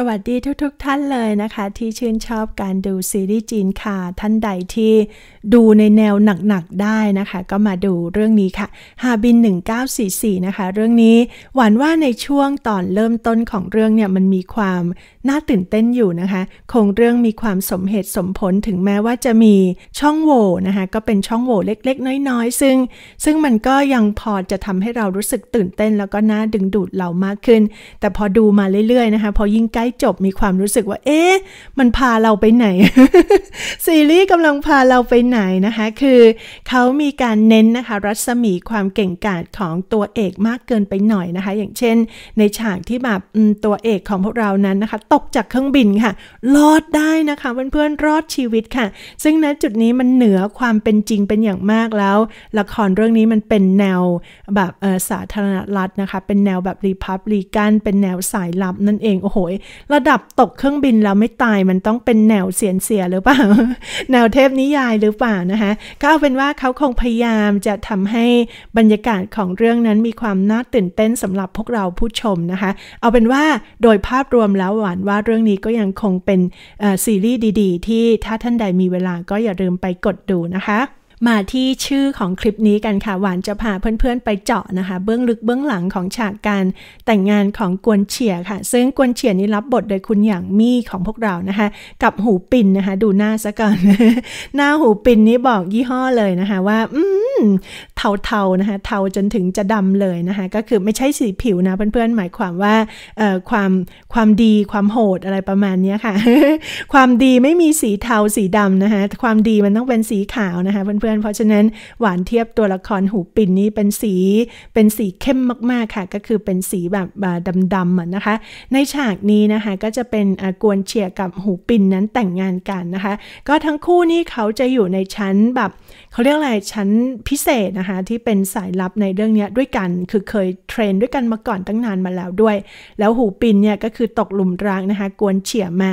สวัสดีทุกๆทท่านเลยนะคะ ที่ชื่นชอบการดูซีรีส์จีนค่ะท่านใดที่ดูในแนวหนักๆได้นะคะก็มาดูเรื่องนี้ค่ะฮาบิน1944นะคะเรื่องนี้หวานว่าในช่วงตอนเริ่มต้นของเรื่องเนี่ยมันมีความน่าตื่นเต้นอยู่นะคะ คงเรื่องมีความสมเหตุสมผลถึงแม้ว่าจะมีช่องโหว่นะคะ ก็เป็นช่องโหว่เล็กๆน้อยๆซึ่ง ซึ่งมันก็ยังพอจะทำให้เรารู้สึกตื่นเต้น แล้วก็น่าดึงดูดเรามากขึ้น แต่พอดูมาเรื่อยๆนะคะ พอยิ่งใกล้จบมีความรู้สึกว่าเอ๊ะมันพาเราไปไหนซีรีส์กำลังพาเราไปไหนนะคะคือเขามีการเน้นนะคะรัศมีความเก่งกาจของตัวเอกมากเกินไปหน่อยนะคะ อย่างเช่น ในฉากที่แบบตัวเอกของพวกเรานั้นนะคะ ตกจากเครื่องบินค่ะ รอดได้นะคะเพื่อนๆรอดชีวิตค่ะ ซึ่งณจุดนี้มันเหนือความเป็นจริงเป็นอย่างมากแล้ว ละครเรื่องนี้มันเป็นแนวแบบสาธารณรัฐนะคะเป็นแนวแบบรีพับลีกันเป็นแนวสายลับนั่นเองโอ้โหระดับตกเครื่องบินแล้วไม่ตายมันต้องเป็นแนวเสียนเสียหรือเปล่าแนวเทพนิยายหรือเปล่านะคะก็เอาเป็นว่าเขาคงพยายามจะทำให้บรรยากาศของเรื่องนั้นมีความน่าตื่นเต้นสำหรับพวกเราผู้ชมนะคะ เอาเป็นว่าโดยภาพรวมแล้วหวานว่าเรื่องนี้ก็ยังคงเป็นซีรีส์ดี ๆ ที่ถ้าท่านใดมีเวลาก็อย่าลืมไปกดดูนะคะมาที่ชื่อของคลิปนี้กันค่ะ หวานจะพาเพื่อนๆไปเจาะนะคะ เบื้องลึกเบื้องหลังของฉากการแต่งงานของกวนเฉี่ยค่ะ ซึ่งกวนเฉี่ยนี้รับบทโดยคุณหยางมี่ของพวกเรานะคะ กับหูปินนะคะดูหน้าซะก่อนหน้าหูปินนี้บอกยี่ห้อเลยนะคะ ว่า อืมเทาๆนะคะเทาจนถึงจะดำเลยนะคะก็คือไม่ใช่สีผิวนะเพื่อนๆหมายความว่าความความดีความโหดอะไรประมาณนี้ค่ะความดีไม่มีสีเทาสีดำนะคะความดีมันต้องเป็นสีขาวนะคะเพื่อนๆเพราะฉะนั้นหวานเทียบตัวละครหูปิ่นนี้เป็นสีเป็นสีเข้มมากๆค่ะก็คือเป็นสีแบบดำๆนะคะในฉากนี้นะคะก็จะเป็นกวนเชียกับหูปิ่นนั้นแต่งงานกันนะคะ ก็ทั้งคู่นี่เขาจะอยู่ในชั้นแบบเขาเรียกอะไรชั้นพิเศษนะคะคะที่เป็นสายลับในเรื่องนี้ด้วยกัน คือเคยเทรนด้วยกันมาก่อนตั้งนานมาแล้วด้วย แล้วหูปินเนี่ยก็คือตกหลุมรักนะคะ กวนเฉียมา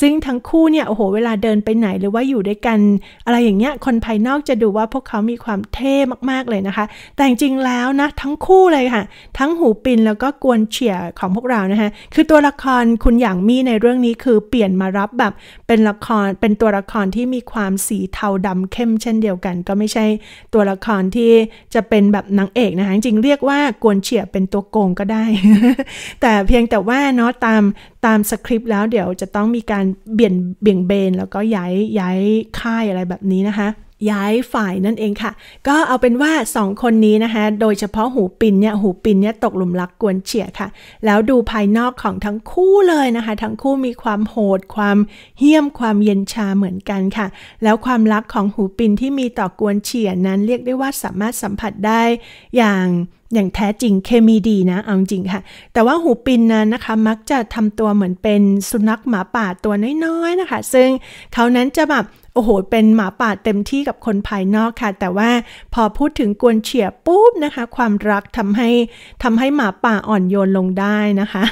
ซึ่งทั้งคู่เนี่ยโอ้โห เวลาเดินไปไหนหรือว่าอยู่ด้วยกัน อะไรอย่างเงี้ยคนภายนอกจะดูว่าพวกเขามีความเท่มากๆเลยนะคะ แต่จริงแล้วนะ ทั้งคู่เลยค่ะ ทั้งหูปินแล้วก็กวนเฉียของพวกเรานะคะ คือตัวละครคุณอย่างมี่ในเรื่องนี้คือเปลี่ยนมารับแบบเป็นละครเป็นตัวละครที่มีความสีเทาดำเข้ม เช่นเดียวกัน ก็ไม่ใช่ตัวละครที่จะเป็นแบบนางเอกนะคะจริงเรียกว่ากวนเฉียบเป็นตัวโกงก็ได้ แต่เพียงแต่ว่าเนาะตามตามสคริปต์แล้วเดี๋ยวจะต้องมีการเบี่ยเบี่ยงเบน แล้วก็ย้ายย้ายค่ายอะไรแบบนี้นะคะย้ายฝ่ายนั่นเองค่ะ ก็เอาเป็นว่า 2 คนนี้นะคะ โดยเฉพาะหูปินเนี่ย หูปินเนี่ยตกหลุมรักกวนเฉียค่ะ แล้วดูภายนอกของทั้งคู่เลยนะคะ ทั้งคู่มีความโหดความเหี้ยมความเย็นชาเหมือนกันค่ะ แล้วความรักของหูปินที่มีต่อกวนเฉียนั้น เรียกได้ว่าสามารถสัมผัสได้อย่างอย่างแท้จริงเคมีดีนะเอาจริงค่ะ แต่ว่าหูปินนั้นนะคะมักจะทำตัวเหมือนเป็นสุนัขหมาป่าตัวน้อยๆนะคะ ซึ่งเขานั้นจะแบบโอ้โห เป็นหมาป่าเต็มที่กับคนภายนอกค่ะ แต่ว่าพอพูดถึงกวนเฉียปุ๊บนะคะ ความรักทำให้ทำให้หมาป่าอ่อนโยนลงได้นะคะ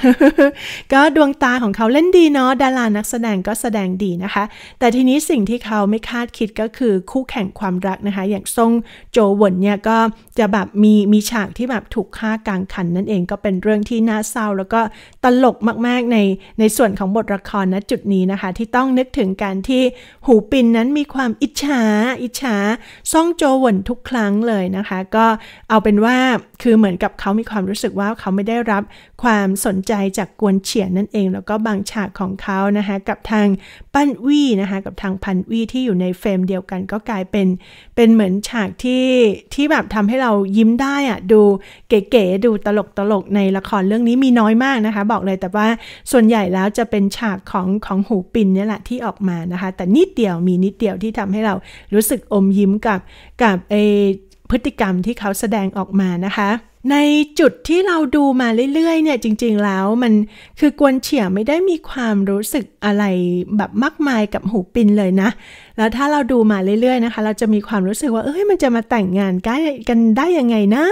ก็ดวงตาของเขาเล่นดีเนาะดารานักแสดงก็แสดงดีนะคะ แต่ทีนี้สิ่งที่เขาไม่คาดคิดก็คือคู่แข่งความรักนะคะ อย่างซงโจวหนเนี่ยก็จะแบบมีมีฉากที่แบบถูกฆ่ากลางคันนั่นเองก็เป็นเรื่องที่น่าเศร้า แล้วก็ตลกมาก ๆในในส่วนของบทละครณจุดนี้นะคะ ที่ต้องนึกถึงการที่หูปินนั้นมีความอิจฉาอิจฉาซ่องโจวนทุกครั้งเลยนะคะ ก็เอาเป็นว่าคือเหมือนกับเขามีความรู้สึกว่าเขาไม่ได้รับความสนใจจากกวนเฉียนนั่นเอง แล้วก็บางฉากของเขานะคะกับทางปั้นวี่นะคะกับทางพันวี่ที่อยู่ในเฟรมเดียวกัน ก็กลายเป็นเป็นเหมือนฉากที่ที่แบบทำให้เรายิ้มได้อะดูเก๋ๆดูตลกๆในละครเรื่องนี้มีน้อยมากนะคะ บอกเลยแต่ว่าส่วนใหญ่แล้วจะเป็นฉากของของหูปินนี่แหละที่ออกมานะคะ แต่นิดเดียวมีนิดเดียวที่ทำให้เรารู้สึกอมยิ้มกับ กับเอพฤติกรรมที่เขาแสดงออกมานะคะในจุดที่เราดูมาเรื่อยๆเนี่ย จริงๆแล้วมันคือกวนเฉียไม่ได้มีความรู้สึกอะไรแบบมากมายกับหูปินเลยนะแล้วถ้าเราดูมาเรื่อยๆนะคะ เราจะมีความรู้สึกว่า เอ้ยมันจะมาแต่งงานกันกันได้ยังไงนะ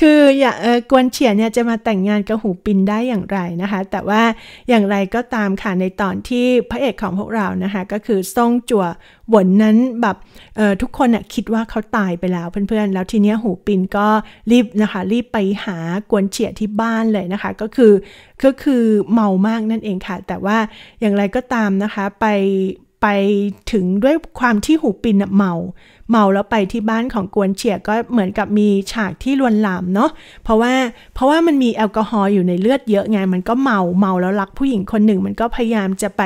คืออย่าเออกวนเฉียเนี่ยจะมาแต่งงานกับหูปินได้อย่างไรนะคะ แต่ว่าอย่างไรก็ตามค่ะในตอนที่พระเอกของพวกเรานะคะ ก็คือซ่งจั่ววนนั้นแบบทุกคนคิดว่าเขาตายไปแล้วเพื่อนๆ แล้วทีเนี้ยหูปินก็รีบนะคะรีบไปหากวนเฉียที่บ้านเลยนะคะก็คือก็คือเมามากนั่นเองค่ะ แต่ว่าอย่างไรก็ตามนะคะไปไปถึงด้วยความที่หูปินเมาเมาแล้วไปที่บ้านของกวนเฉียก็เหมือนกับมีฉากที่ลวนลามเนาะเพราะว่าเพราะว่ามันมีแอลกอฮอล์อยู่ในเลือดเยอะไงมันก็เมาเมาแล้วรักผู้หญิงคนหนึ่งมันก็พยายามจะไป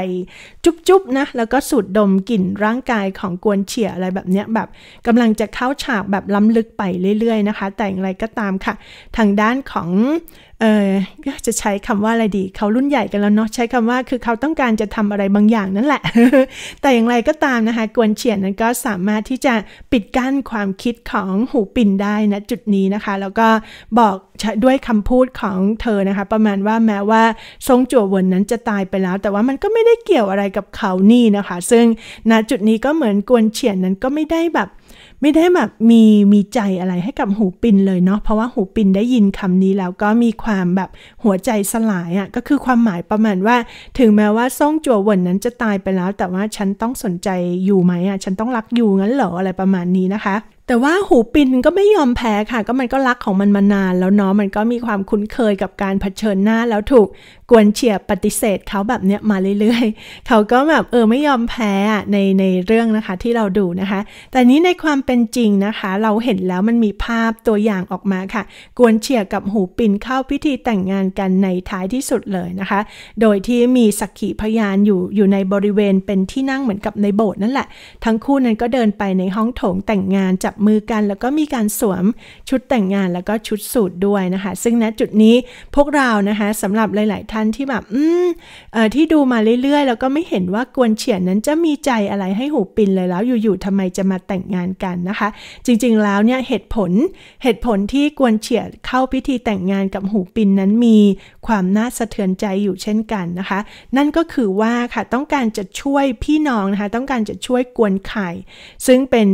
จุ๊บๆนะแล้วก็สูดดมกลิ่นร่างกายของกวนเฉียอะไรแบบเนี้ยแบบ กำลังจะเข้าฉากแบบล้าลึกไปเรื่อยๆ นะคะ แต่อย่างไรก็ตามค่ะ ทางด้านของเออจะใช้คำว่าอะไรดีเขารุ่นใหญ่กันแล้วเนาะใช้คำว่าคือเขาต้องการจะทำอะไรบางอย่างนั่นแหละ แต่อย่างไรก็ตามนะคะ กวนเฉียนนั้นก็สามารถที่จะปิดกั้นความคิดของหูปิ่นได้นะจุดนี้นะคะแล้วก็บอกด้วยคำพูดของเธอนะคะ ประมาณว่าแม้ว่าทรงจั่วเวินนั้นจะตายไปแล้ว แต่ว่ามันก็ไม่ได้เกี่ยวอะไรกับเขานี่นะคะ ซึ่งณนะจุดนี้ก็เหมือนกวนเฉียนนั้นก็ไม่ได้แบบไม่ได้แบบมีมีใจอะไรให้กับหูปินเลยเนาะเพราะว่าหูปินได้ยินคำนี้แล้วก็มีความแบบหัวใจสลายอะ่ะก็คือความหมายประมาณว่าถึงแม้ว่าซ่งจัวหวนนั้นจะตายไปแล้ว แต่ว่าฉันต้องสนใจอยู่ไหมอะ่ะ ฉันต้องรักอยู่งั้นเหรออะไรประมาณนี้นะคะแต่ว่าหูปินก็ไม่ยอมแพ้ค่ะ ก็มันก็รักของมันมานาน แล้วเนาะมันก็มีความคุ้นเคยกับการเผชิญหน้าแล้วถูกกวนเฉียบปฏิเสธเขาแบบเนี้ยมาเรื่อยๆเขาก็แบบเออไม่ยอมแพ้ในในเรื่องนะคะที่เราดูนะคะ แต่นี้ในความเป็นจริงนะคะ เราเห็นแล้วมันมีภาพตัวอย่างออกมาค่ะ กวนเฉียบกับหูปินเข้าพิธีแต่งงานกันในท้ายที่สุดเลยนะคะ โดยที่มีสักขีพยานอยู่อยู่ในบริเวณเป็นที่นั่งเหมือนกับในโบสถ์นั่นแหละทั้งคู่นั้นก็เดินไปในห้องโถงแต่งงานจับมือกันแล้วก็มีการสวมชุดแต่งงานแล้วก็ชุดสูทด้วยนะคะซึ่งณจุดนี้พวกเรานะคะสำหรับหลาย ๆ ท่านที่แบบอืมเออที่ดูมาเรื่อยๆ แล้วก็ไม่เห็นว่ากวนเฉียนนั้นจะมีใจอะไรให้หูปินเลยแล้วอยู่ ๆทำไมจะมาแต่งงานกันนะคะจริงๆแล้วเนี่ย เหตุผลเหตุผลที่กวนเฉียนเข้าพิธีแต่งงานกับหู ปินนั้นมีความน่าสะเทือนใจอยู่เช่นกันนะคะนั่นก็คือว่าค่ะต้องการจะช่วยพี่น้องนะคะต้องการจะช่วยกวนไข่ ซึ่งเป็น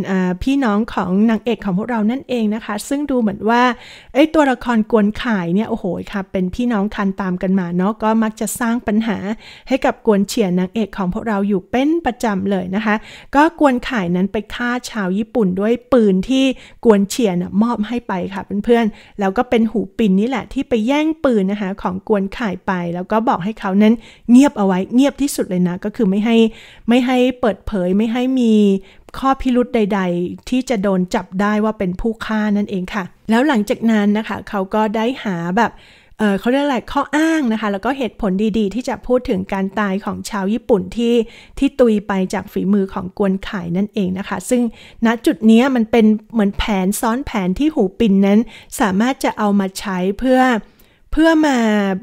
พี่น้องของนางเอกของพวกเรานั่นเองนะคะ ซึ่งดูเหมือนว่าไอ้ตัวละครกวนขายเนี่ยโอ้โหค่ะเป็นพี่น้องคันตามกันมาเนาะก็มักจะสร้างปัญหาให้กับกวนเฉียนนางเอกของพวกเราอยู่เป็นประจำเลยนะคะ ก็กวนขายนั้นไปฆ่าชาวญี่ปุ่นด้วยปืนที่กวนเฉียนมอบให้ไปค่ะเพื่อนๆแล้วก็เป็นหูปินนี่แหละที่ไปแย่งปืนนะคะของกวนขายไปแล้วก็บอกให้เขานั้นเงียบเอาไว้เงียบที่สุดเลยนะ ก็คือไม่ให้ไม่ให้เปิดเผยไม่ให้มีข้อพิรุธใดๆ ที่จะโดนจับได้ว่าเป็นผู้ฆ่านั่นเองค่ะ แล้วหลังจากนั้นนะคะเขาก็ได้หาแบบเขาเรียกอะไรข้ออ้างนะคะ แล้วก็เหตุผลดีๆ ที่จะพูดถึงการตายของชาวญี่ปุ่นที่ที่ตุยไปจากฝีมือของกวนไข่นั่นเองนะคะ ซึ่งณจุดนี้มันเป็นเหมือนแผนซ้อนแผนที่หูปินนั้นสามารถจะเอามาใช้เพื่อเพื่อมา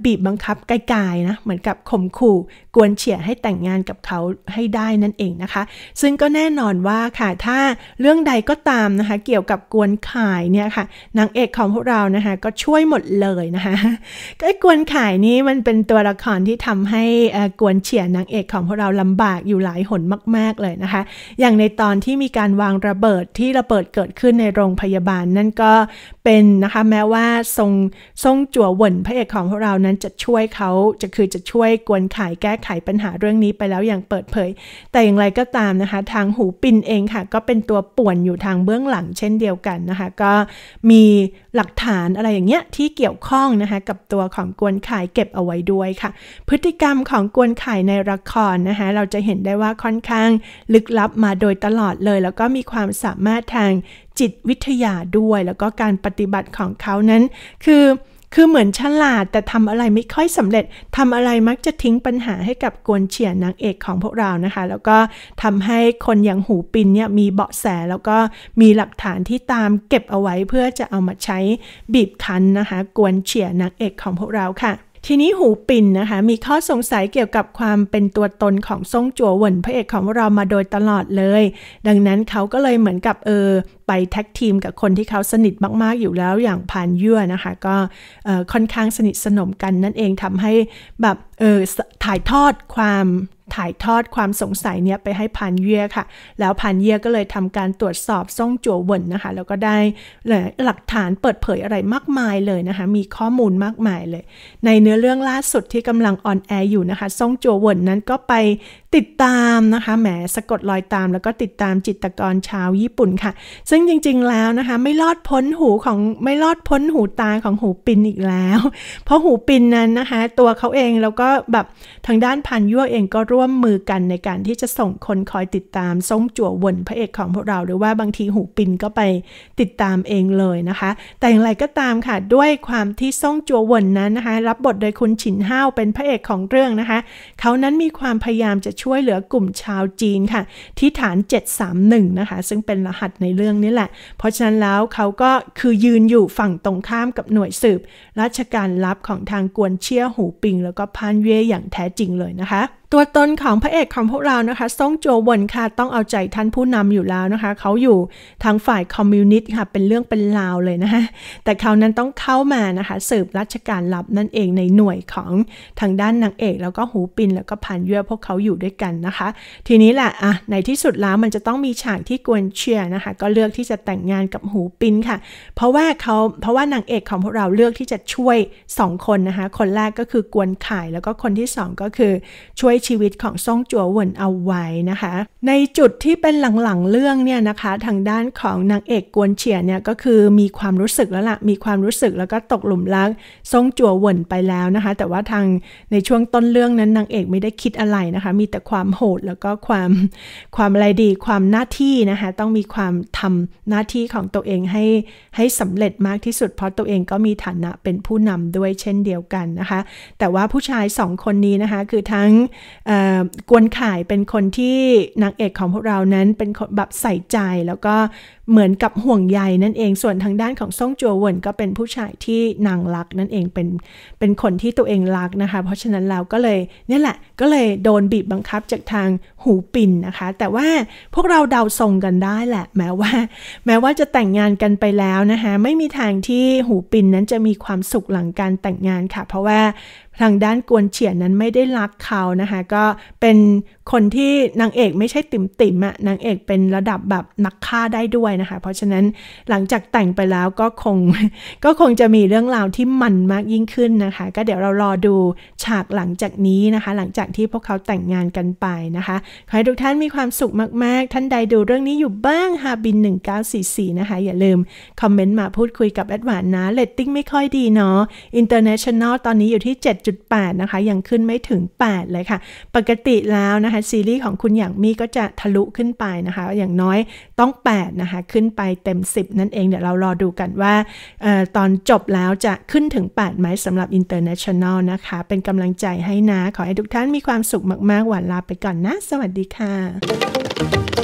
บีบบังคับไกลๆนะ เหมือนกับข่มขู่ กวนเฉียให้แต่งงานกับเขาให้ได้นั่นเองนะคะ ซึ่งก็แน่นอนว่าค่ะถ้าเรื่องใดก็ตามนะคะ เกี่ยวกับกวนขายเนี่ยค่ะนางเอกของพวกเรานะคะ ก็ช่วยหมดเลยนะคะก็กวนขายนี้มันเป็นตัวละครที่ทำให้กวนเฉียนางเอกของพวกเราลำบากอยู่หลายหนมากๆเลยนะคะ อย่างในตอนที่มีการวางระเบิดที่ระเบิดเกิดขึ้นในโรงพยาบาลนั่นก็เป็นนะคะ แม้ว่าทรงทรงจั่วหวนพระเอกของพวกเรานั้นจะช่วยเขาจะคือจะช่วยกวนขายแก้ไขปัญหาเรื่องนี้ไปแล้วอย่างเปิดเผย แต่อย่างไรก็ตามนะคะทางหูปินเองค่ะก็เป็นตัวป่วนอยู่ทางเบื้องหลัง เช่นเดียวกันนะคะก็มีหลักฐานอะไรอย่างเงี้ยที่เกี่ยวข้องนะคะกับตัวของกวนขายเก็บเอาไว้ด้วยค่ะ พฤติกรรมของกวนขายในละครนะคะเราจะเห็นได้ว่าค่อนข้างลึกลับมาโดยตลอดเลย แล้วก็มีความสามารถทางจิตวิทยาด้วย แล้วก็การปฏิบัติของเขานั้นคือคือเหมือนฉลาดแต่ทำอะไรไม่ค่อยสำเร็จ ทำอะไรมักจะทิ้งปัญหาให้กับกวนเฉียนนางเอกของพวกเรานะคะ แล้วก็ทำให้คนอย่างหูปินเนี่ยมีเบาะแสแล้วก็มีหลักฐานที่ตามเก็บเอาไว้เพื่อจะเอามาใช้บีบคั้นนะคะ กวนเฉียนนางเอกของพวกเราค่ะทีนี้หูปิ่นนะคะ มีข้อสงสัยเกี่ยวกับความเป็นตัวตนของซ่งจัวเหวินพระเอกของเรามาโดยตลอดเลย ดังนั้นเขาก็เลยเหมือนกับเออไปแท็กทีมกับคนที่เขาสนิทมากๆอยู่แล้วอย่างพานยั่วนะคะ ก็ค่อนข้างสนิทสนมกันนั่นเองทำให้แบบเออถ่ายทอดความถ่ายทอดความสงสัยเนี่ยไปให้พันเย่ค่ะ แล้วพันเย่ก็เลยทำการตรวจสอบซ่องจัวเวินนะคะ แล้วก็ได้หลักฐานเปิดเผยอะไรมากมายเลยนะคะ มีข้อมูลมากมายเลย ในเนื้อเรื่องล่าสุดที่กำลังออนแอร์อยู่นะคะซ่องจัวเวินนั้นก็ไปติดตามนะคะ แหมสะกดรอยตามแล้วก็ติดตามจิตกรชาวญี่ปุ่นค่ะ ซึ่งจริงๆ แล้วนะคะไม่ลอดพ้นหูของไม่ลอดพ้นหูตาของหูปินอีกแล้ว เพราะหูปินนั้นนะคะตัวเขาเอง แล้วก็แบบทางด้านพันยั่วเองก็ร่วร่วมมือกันในการที่จะส่งคนคอยติดตามซ่งจั่ววน พระเอกของพวกเรา หรือว่าบางทีหู ปินก็ไปติดตามเองเลยนะคะ แต่อย่างไรก็ตามค่ะด้วยความที่ซ่งจั่ววนนั้นนะคะรับบทโดยคุณฉินห้าวเป็นพระเอกของเรื่องนะคะเขานั้นมีความพยายามจะช่วยเหลือกลุ่มชาวจีนค่ะ ที่ฐาน 731 นะคะ ซึ่งเป็นรหัสในเรื่องนี้แหละ เพราะฉะนั้นแล้วเขาก็คือยืนอยู่ฝั่งตรงข้ามกับหน่วยสืบ ราชการลับของทางกวนเชี่ยหูปิง แล้วก็พานเย่อย่างแท้จริงเลยนะคะตัวตนของพระเอกของพวกเรานะคะซ่งโจวนค่ะ ต้องเอาใจท่านผู้นำอยู่แล้วนะคะ เขาอยู่ทางฝ่ายคอมมิวนิสต์ค่ะเป็นเรื่องเป็นราวเลยนะคะ แต่เขานั้นต้องเข้ามานะคะ สืบราชการลับนั่นเองในหน่วยของทางด้านนางเอกแล้วก็หูปิน แล้วก็ผ่านเยอ่พวกเขาอยู่ด้วยกันนะคะ ทีนี้แหละอ่ะในที่สุดแล้วมันจะต้องมีฉากที่กวนเชียนะคะ ก็เลือกที่จะแต่งงานกับหูปินค่ะ เพราะว่าเขาเพราะว่านางเอกของพวกเราเลือกที่จะช่วย 2 คนนะคะ คนแรกก็คือกวนข่ายแล้วก็คนที่2ก็คือช่วยชีวิตของซ่งจัวเหวินเอาไว้นะคะ ในจุดที่เป็นหลังๆเรื่องเนี่ยนะคะ ทางด้านของนางเอกกวนเฉียเนี่ยก็คือมีความรู้สึกแล้วละ่ะ มีความรู้สึกแล้วก็ตกหลุมรักซ่งจัวเหวินไปแล้วนะคะ แต่ว่าทางในช่วงต้นเรื่องนั้นนางเอกไม่ได้คิดอะไรนะคะ มีแต่ความโหดแล้วก็ความความอะไรดีความหน้าที่นะคะ ต้องมีความทำหน้าที่ของตัวเองให้ให้สำเร็จมากที่สุดเพราะตัวเองก็มีฐานะเป็นผู้นำด้วยเช่นเดียวกันนะคะ แต่ว่าผู้ชายสองคนนี้นะคะ คือทั้งกวนข่ายเป็นคนที่นางเอกของพวกเรานั้นเป็นแบบใส่ใจแล้วก็เหมือนกับห่วงใยนั่นเองส่วนทางด้านของซ่งจัวเวินก็เป็นผู้ชายที่นางรักนั่นเองเป็นเป็นคนที่ตัวเองรักนะคะ เพราะฉะนั้นเราก็เลยนี่แหละก็เลยโดนบีบบังคับจากทางหูปินนะคะ แต่ว่าพวกเราเดาทรงกันได้แหละ แม้ว่า แม้ว่าจะแต่งงานกันไปแล้วนะคะไม่มีทางที่หูปินนั้นจะมีความสุขหลังการแต่งงานค่ะ เพราะว่าทางด้านกวนเฉียนนั้นไม่ได้รักเขานะคะก็เป็นคนที่ นางเอกไม่ใช่ติ่มติ่มอะนางเอกเป็นระดับแบบนักฆ่าได้ด้วยนะคะ เพราะฉะนั้นหลังจากแต่งไปแล้วก็คง ก็คงจะมีเรื่องราวที่มันมากยิ่งขึ้นนะคะ ก็เดี๋ยวเรารอดูฉากหลังจากนี้นะคะ หลังจากที่พวกเขาแต่งงานกันไปนะคะ ขอให้ทุกท่านมีความสุขมากๆ ท่านใดดูเรื่องนี้อยู่บ้างฮาบิน1944นะคะ อย่าลืมคอมเมนต์มาพูดคุยกับแอดวานนะเลตติ้งไม่ค่อยดีเนาะอินเตอร์เนชั่นแนลตอนนี้อยู่ที่ 7 8นะคะยังขึ้นไม่ถึง 8 เลยค่ะ ปกติแล้วนะคะ ซีรีส์ของคุณอย่างมีก็จะทะลุขึ้นไปนะคะ อย่างน้อยต้อง 8 นะคะ ขึ้นไปเต็ม 10 นั่นเองเดี๋ยวเรารอดูกันว่าออตอนจบแล้วจะขึ้นถึง 8ไหมสำหรับ International นะคะ เป็นกำลังใจให้นะ ขอให้ทุกท่านมีความสุขมาก ๆหวานลาไปก่อนนะ สวัสดีค่ะ